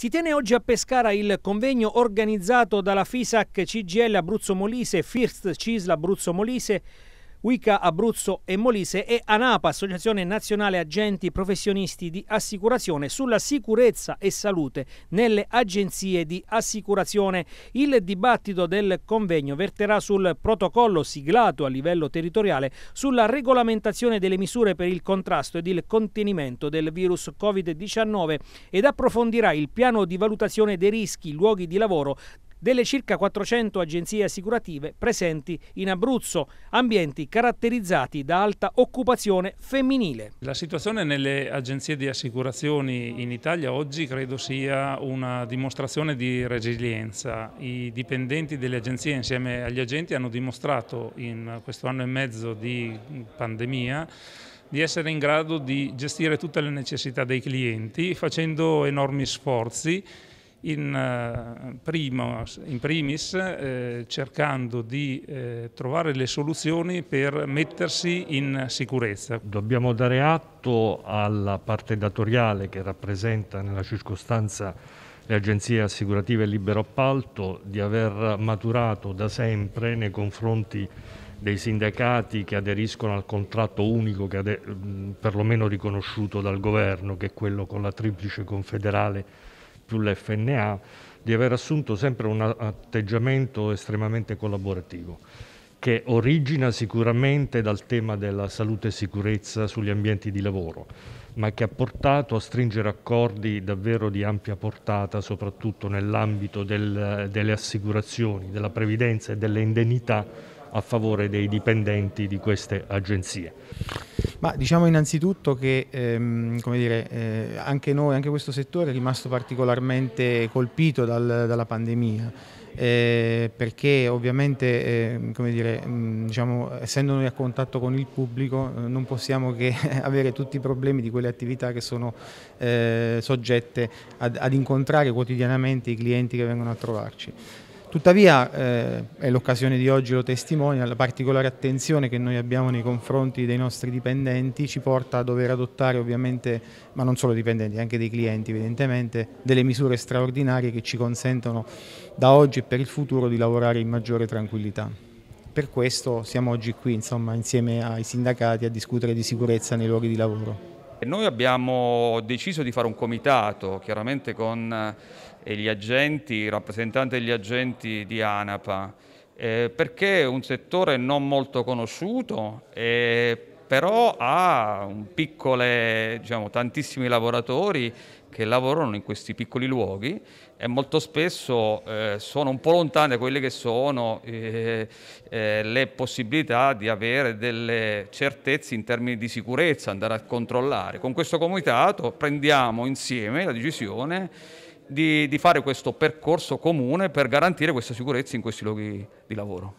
Si tiene oggi a Pescara il convegno organizzato dalla FISAC CGL Abruzzo Molise First CISL Abruzzo Molise Wicca Abruzzo e Molise e ANAPA, Associazione Nazionale Agenti Professionisti di Assicurazione sulla sicurezza e salute nelle agenzie di assicurazione. Il dibattito del convegno verterà sul protocollo siglato a livello territoriale sulla regolamentazione delle misure per il contrasto ed il contenimento del virus Covid-19 ed approfondirà il piano di valutazione dei rischi, luoghi di lavoro, delle circa 400 agenzie assicurative presenti in Abruzzo, ambienti caratterizzati da alta occupazione femminile. La situazione nelle agenzie di assicurazioni in Italia oggi credo sia una dimostrazione di resilienza. I dipendenti delle agenzie insieme agli agenti hanno dimostrato in questo anno e mezzo di pandemia di essere in grado di gestire tutte le necessità dei clienti facendo enormi sforzi in, eh, primo, in primis eh, cercando di eh, trovare le soluzioni per mettersi in sicurezza. Dobbiamo dare atto alla parte datoriale che rappresenta nella circostanza le agenzie assicurative e libero appalto di aver maturato da sempre nei confronti dei sindacati che aderiscono al contratto unico perlomeno riconosciuto dal governo, che è quello con la triplice confederale più l'FNA, di aver assunto sempre un atteggiamento estremamente collaborativo, che origina sicuramente dal tema della salute e sicurezza sugli ambienti di lavoro, ma che ha portato a stringere accordi davvero di ampia portata, soprattutto nell'ambito del, delle assicurazioni, della previdenza e delle indennità a favore dei dipendenti di queste agenzie. Ma diciamo innanzitutto che ehm, dire, eh, anche noi, anche questo settore è rimasto particolarmente colpito dal, dalla pandemia. Eh, perché ovviamente eh, dire, mh, mm, diciamo, essendo noi a contatto con il pubblico eh, non possiamo che avere tutti i problemi di quelle attività che sono eh, soggette ad, ad incontrare quotidianamente i clienti che vengono a trovarci. Tuttavia, eh, e l'occasione di oggi lo testimonia, la particolare attenzione che noi abbiamo nei confronti dei nostri dipendenti ci porta a dover adottare ovviamente, ma non solo dipendenti, anche dei clienti evidentemente, delle misure straordinarie che ci consentono da oggi e per il futuro di lavorare in maggiore tranquillità. Per questo siamo oggi qui, insomma, insieme ai sindacati a discutere di sicurezza nei luoghi di lavoro. Noi abbiamo deciso di fare un comitato, chiaramente con eh, gli agenti, i rappresentanti degli agenti di ANAPA, eh, perché è un settore non molto conosciuto e però ha piccole, diciamo, tantissimi lavoratori che lavorano in questi piccoli luoghi e molto spesso eh, sono un po' lontane quelle che sono eh, eh, le possibilità di avere delle certezze in termini di sicurezza, andare a controllare. Con questo comitato prendiamo insieme la decisione di, di fare questo percorso comune per garantire questa sicurezza in questi luoghi di lavoro.